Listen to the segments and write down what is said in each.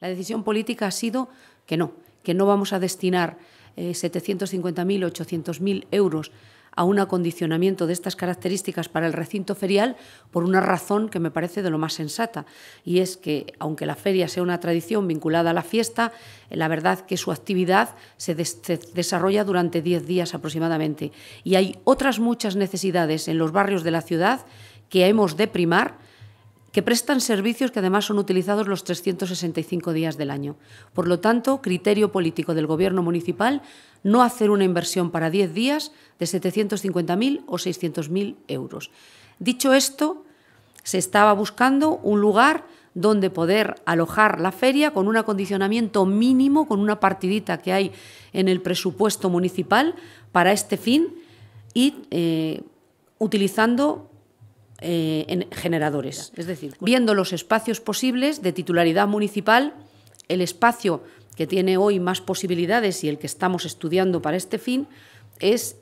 La decisión política ha sido que no, que no vamos a destinar 750.000 750.000, 800.000 euros a un acondicionamiento de estas características para el recinto ferial por una razón que me parece de lo más sensata, y es que, aunque la feria sea una tradición vinculada a la fiesta, eh, la verdad que su actividad se, se desarrolla durante 10 días aproximadamente, y hay otras muchas necesidades en los barrios de la ciudad que hemos de primar que prestan servicios que además son utilizados los 365 días del año. Por lo tanto, criterio político del Gobierno municipal no hacer una inversión para 10 días de 750.000 o 600.000 euros. Dicho esto, se estaba buscando un lugar donde poder alojar la feria con un acondicionamiento mínimo, con una partidita que hay en el presupuesto municipal para este fin y eh, utilizando eh, en generadores. Es decir, viendo los espacios posibles de titularidad municipal, el espacio que tiene hoy más posibilidades y el que estamos estudiando para este fin es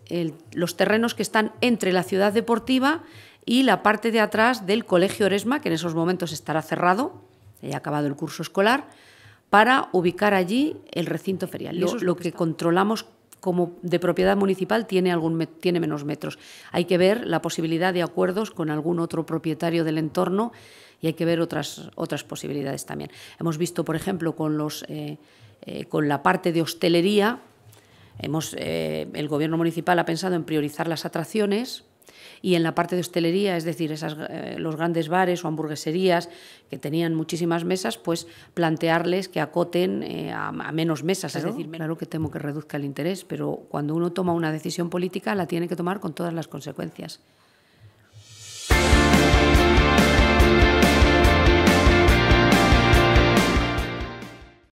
los terrenos que están entre la ciudad deportiva y la parte de atrás del Colegio Oresma, que en esos momentos estará cerrado, ya ha acabado el curso escolar, para ubicar allí el recinto ferial. Lo, es lo que, que controlamos como de propiedad municipal tiene, algún, tiene menos metros. Hay que ver la posibilidad de acuerdos con algún otro propietario del entorno y hay que ver otras, otras posibilidades también. Hemos visto, por ejemplo, con, los, eh, eh, con la parte de hostelería, hemos, eh, el Gobierno municipal ha pensado en priorizar las atracciones y en la parte de hostelería, es decir, esas, eh, los grandes bares o hamburgueserías que tenían muchísimas mesas, pues plantearles que acoten eh, a, menos mesas. es decir, claro que temo que reduzca el interés, pero cuando uno toma una decisión política la tiene que tomar con todas las consecuencias.